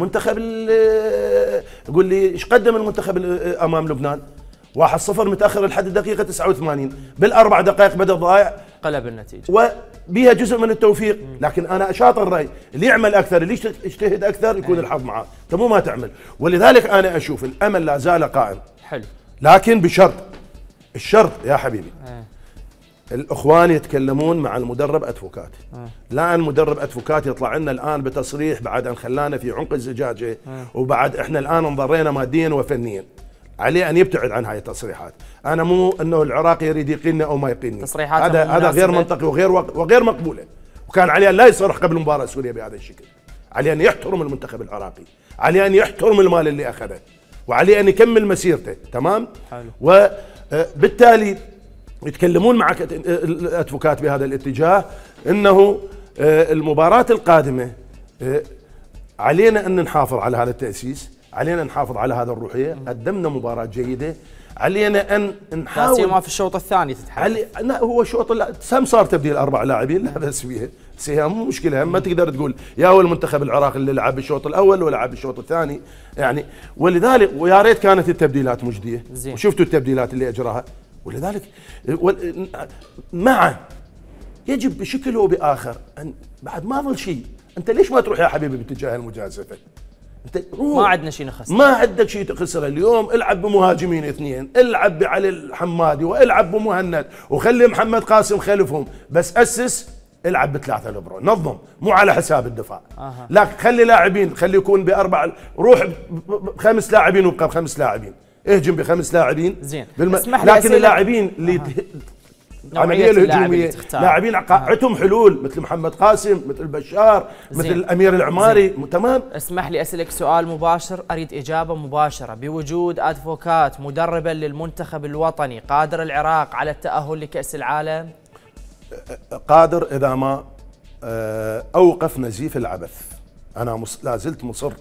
المنتخب آه، قول لي ايش قدم المنتخب آه، امام لبنان؟ 1-0 متاخر لحد الدقيقه 89 بالاربع دقائق بدا ضائع قلب النتيجه وبيها جزء من التوفيق لكن انا اشاطر الراي اللي يعمل اكثر اللي يجتهد اكثر يكون الحظ معاه انت مو ما تعمل ولذلك انا اشوف الامل لا زال قائم حلو لكن بشرط الشرط يا حبيبي الاخوان يتكلمون مع المدرب ادفوكات آه. لا ان مدرب ادفوكات يطلع لنا الان بتصريح بعد ان خلانا في عنق الزجاجه آه. وبعد احنا الان انضرينا ماديا وفنيا عليه ان يبتعد عن هاي التصريحات انا مو انه العراقي يريد يقيننا او ما يقيننا تصريحات هذا هذا غير منطقي وغير وغير مقبوله وكان عليه ان لا يصرح قبل مباراه سوريا بهذا الشكل عليه ان يحترم المنتخب العراقي عليه ان يحترم المال اللي اخذه وعليه ان يكمل مسيرته تمام حلو وبالتالي آه، يتكلمون مع الادفوكات بهذا الاتجاه انه آه، المباراه القادمه آه، علينا ان نحافظ على هذا التاسيس علينا نحافظ على هذا الروحيه قدمنا مباراه جيده علينا ان نحاول سيما في الشوط الثاني علي... لا هو الشوط سام صار تبديل اربع لاعبين لا بس فيها سهام مو مشكله ما تقدر تقول يا هو المنتخب العراقي اللي لعب الشوط الاول ولعب الشوط الثاني يعني ولذلك ويا ريت كانت التبديلات مجديه زين. وشفتوا التبديلات اللي اجراها ولذلك مع يجب بشكل او باخر ان بعد ما ظل شيء انت ليش ما تروح يا حبيبي باتجاه المجازفه؟ انت روح ما عندنا شيء نخسر ما عندك شيء تخسره اليوم العب بمهاجمين اثنين العب بعلي الحمادي والعب بمهند وخلي محمد قاسم خلفهم بس اسس العب بثلاثة لبرو نظم مو على حساب الدفاع أه. لكن خلي لاعبين خلي يكون بأربع روح بخمس لاعبين وابقى بخمس لاعبين اهجم بخمس لاعبين زين بالم... لكن اللاعبين اللي آه. العمليه الهجوميه لاعبين عندهم حلول مثل محمد قاسم مثل بشار زين. مثل الامير العماري تمام اسمح لي اسالك سؤال مباشر اريد اجابه مباشره بوجود ادفوكات مدربا للمنتخب الوطني قادر العراق على التاهل لكاس العالم قادر اذا ما آه، اوقف نزيف العبث انا مص... لا زلت مصر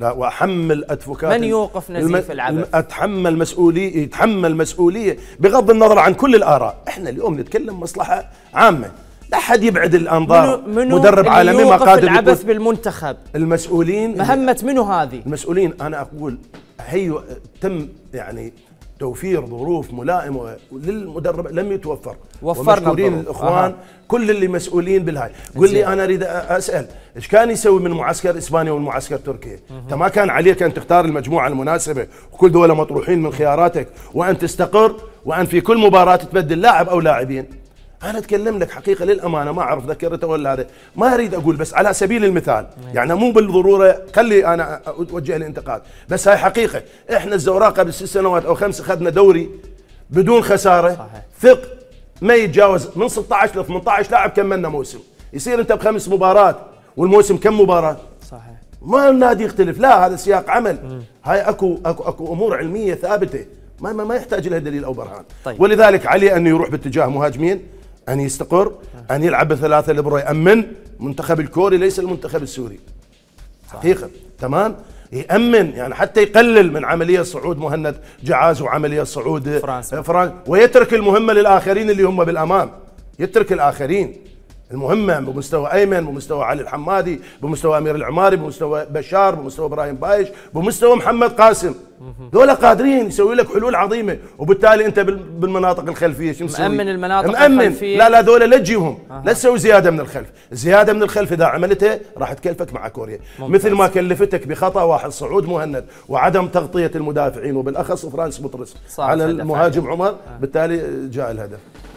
لا واحمل ادفوكات من يوقف نزيف الم... العبث اتحمل مسؤوليه يتحمل مسؤوليه بغض النظر عن كل الاراء احنا اليوم نتكلم مصلحه عامه لا حد يبعد الانظار منو منو مدرب عالمي ما قادر العبث بالمنتخب المسؤولين مهمه منو هذه المسؤولين انا اقول هي تم يعني توفير ظروف ملائمه للمدرب لم يتوفر وفرنا الاخوان أه. كل اللي مسؤولين بالهاي قل لي انا اريد اسال ايش كان يسوي من معسكر اسبانيا والمعسكر تركيا انت ما كان عليك ان تختار المجموعه المناسبه وكل دوله مطروحين من خياراتك وان تستقر وان في كل مباراه تبدل لاعب او لاعبين انا اتكلم لك حقيقه للامانه ما اعرف ذكرته ولا هذا ما اريد اقول بس على سبيل المثال يعني مو بالضروره خلي انا اوجه الانتقاد بس هاي حقيقه احنا الزوراء قبل ست سنوات او خمس اخذنا دوري بدون خساره صحيح. ثق ما يتجاوز من 16 ل 18 لاعب كملنا موسم يصير انت بخمس مباريات والموسم كم مباراه صحيح ما النادي يختلف لا هذا سياق عمل هاي اكو اكو اكو امور علميه ثابته ما ما, ما يحتاج لها دليل او برهان طيب. ولذلك عليه انه يروح باتجاه مهاجمين أن يستقر أن يلعب بالثلاثة اللي يأمن منتخب الكوري ليس المنتخب السوري حقيقة تمام يأمن يعني حتى يقلل من عملية صعود مهند جعاز وعملية صعود آه، فرنسا فرنسا ويترك المهمة للآخرين اللي هم بالأمام يترك الآخرين المهمة بمستوى أيمن بمستوى علي الحمادي بمستوى أمير العماري بمستوى بشار بمستوى إبراهيم بايش بمستوى محمد قاسم ذولا قادرين يسوي لك حلول عظيمه وبالتالي انت بالمناطق الخلفيه شو مسوي؟ مأمن المناطق مأمن. الخلفيه لا لا ذولا لا تجيهم آه. لا تسوي زياده من الخلف، زياده من الخلف اذا عملتها راح تكلفك مع كوريا، ممتاز. مثل ما كلفتك بخطا واحد صعود مهند وعدم تغطيه المدافعين وبالاخص فرانس بطرس على المهاجم عمر آه. بالتالي جاء الهدف